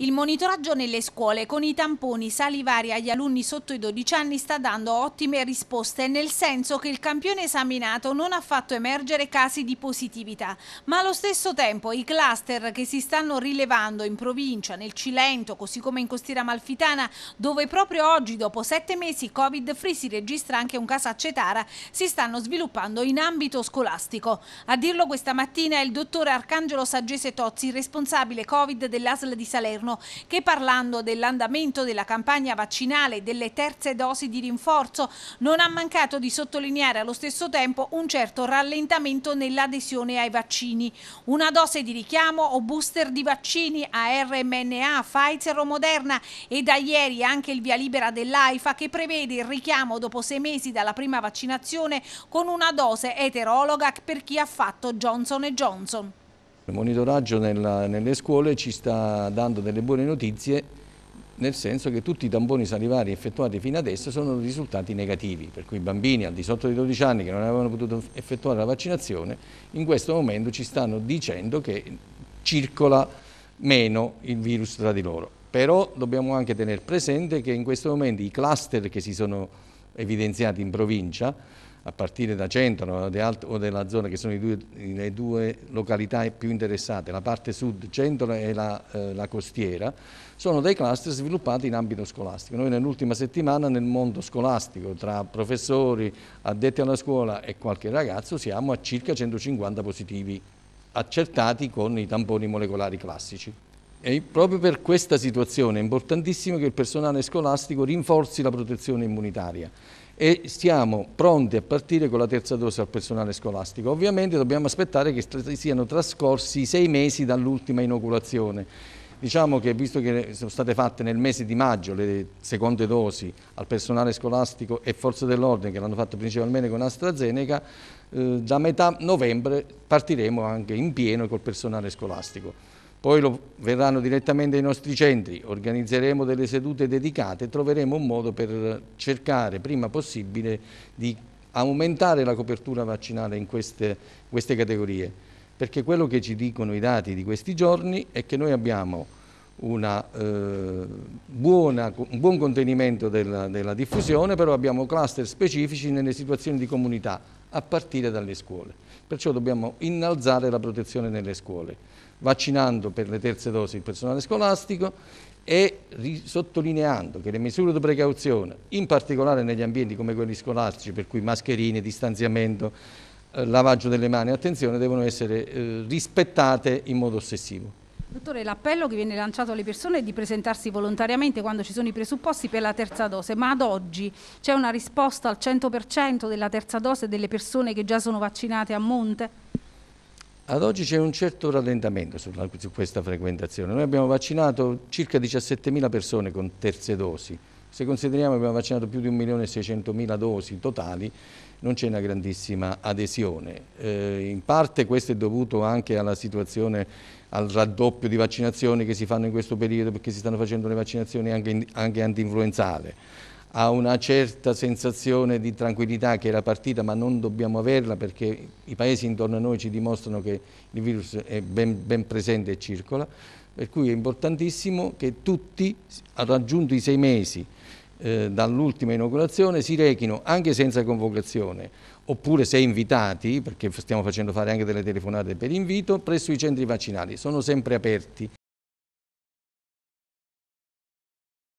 Il monitoraggio nelle scuole con i tamponi salivari agli alunni sotto i 12 anni sta dando ottime risposte, nel senso che il campione esaminato non ha fatto emergere casi di positività, ma allo stesso tempo i cluster che si stanno rilevando in provincia, nel Cilento, così come in Costiera Malfitana, dove proprio oggi, dopo sette mesi Covid-free, si registra anche un caso a Cetara, si stanno sviluppando in ambito scolastico. A dirlo questa mattina è il dottore Arcangelo Saggese Tozzi, responsabile Covid dell'ASL di Salerno, governo che parlando dell'andamento della campagna vaccinale e delle terze dosi di rinforzo non ha mancato di sottolineare allo stesso tempo un certo rallentamento nell'adesione ai vaccini. Una dose di richiamo o booster di vaccini a RMNA, Pfizer o Moderna e da ieri anche il via libera dell'AIFA che prevede il richiamo dopo sei mesi dalla prima vaccinazione con una dose eterologa per chi ha fatto Johnson Johnson. Il monitoraggio nella, nelle scuole ci sta dando delle buone notizie nel senso che tutti i tamponi salivari effettuati fino adesso sono risultati negativi, per cui i bambini al di sotto di 12 anni che non avevano potuto effettuare la vaccinazione in questo momento ci stanno dicendo che circola meno il virus tra di loro. Però dobbiamo anche tenere presente che in questo momento i cluster che si sono evidenziati in provincia a partire da Centro o della zona che sono le due, le due località più interessate, la parte sud Centro e la, eh, la costiera, sono dei cluster sviluppati in ambito scolastico. Noi nell'ultima settimana nel mondo scolastico, tra professori, addetti alla scuola e qualche ragazzo, siamo a circa 150 positivi accertati con i tamponi molecolari classici. E proprio per questa situazione è importantissimo che il personale scolastico rinforzi la protezione immunitaria e siamo pronti a partire con la terza dose al personale scolastico. Ovviamente dobbiamo aspettare che siano trascorsi sei mesi dall'ultima inoculazione. Diciamo che visto che sono state fatte nel mese di maggio le seconde dosi al personale scolastico e forze dell'ordine che l'hanno fatto principalmente con AstraZeneca, eh, da metà novembre partiremo anche in pieno col personale scolastico poi lo, verranno direttamente ai nostri centri, organizzeremo delle sedute dedicate e troveremo un modo per cercare prima possibile di aumentare la copertura vaccinale in queste, queste categorie, perché quello che ci dicono i dati di questi giorni è che noi abbiamo una, eh, buona, un buon contenimento della, della diffusione, però abbiamo cluster specifici nelle situazioni di comunità, a partire dalle scuole. Perciò dobbiamo innalzare la protezione nelle scuole, vaccinando per le terze dosi il personale scolastico e sottolineando che le misure di precauzione, in particolare negli ambienti come quelli scolastici, per cui mascherine, distanziamento, eh, lavaggio delle mani, attenzione, devono essere eh, rispettate in modo ossessivo. Dottore, l'appello che viene lanciato alle persone è di presentarsi volontariamente quando ci sono i presupposti per la terza dose, ma ad oggi c'è una risposta al 100% della terza dose delle persone che già sono vaccinate a monte? Ad oggi c'è un certo rallentamento su, su questa frequentazione. Noi abbiamo vaccinato circa 17.000 persone con terze dosi. Se consideriamo che abbiamo vaccinato più di 1.600.000 dosi totali, non c'è una grandissima adesione. Eh, in parte questo è dovuto anche alla situazione al raddoppio di vaccinazioni che si fanno in questo periodo perché si stanno facendo le vaccinazioni anche, anche anti-influenzale, a una certa sensazione di tranquillità che era partita ma non dobbiamo averla perché i paesi intorno a noi ci dimostrano che il virus è ben, ben presente e circola, per cui è importantissimo che tutti, raggiunto i sei mesi, eh, dall'ultima inaugurazione si rechino anche senza convocazione oppure se invitati, perché stiamo facendo fare anche delle telefonate per invito, presso i centri vaccinali, sono sempre aperti.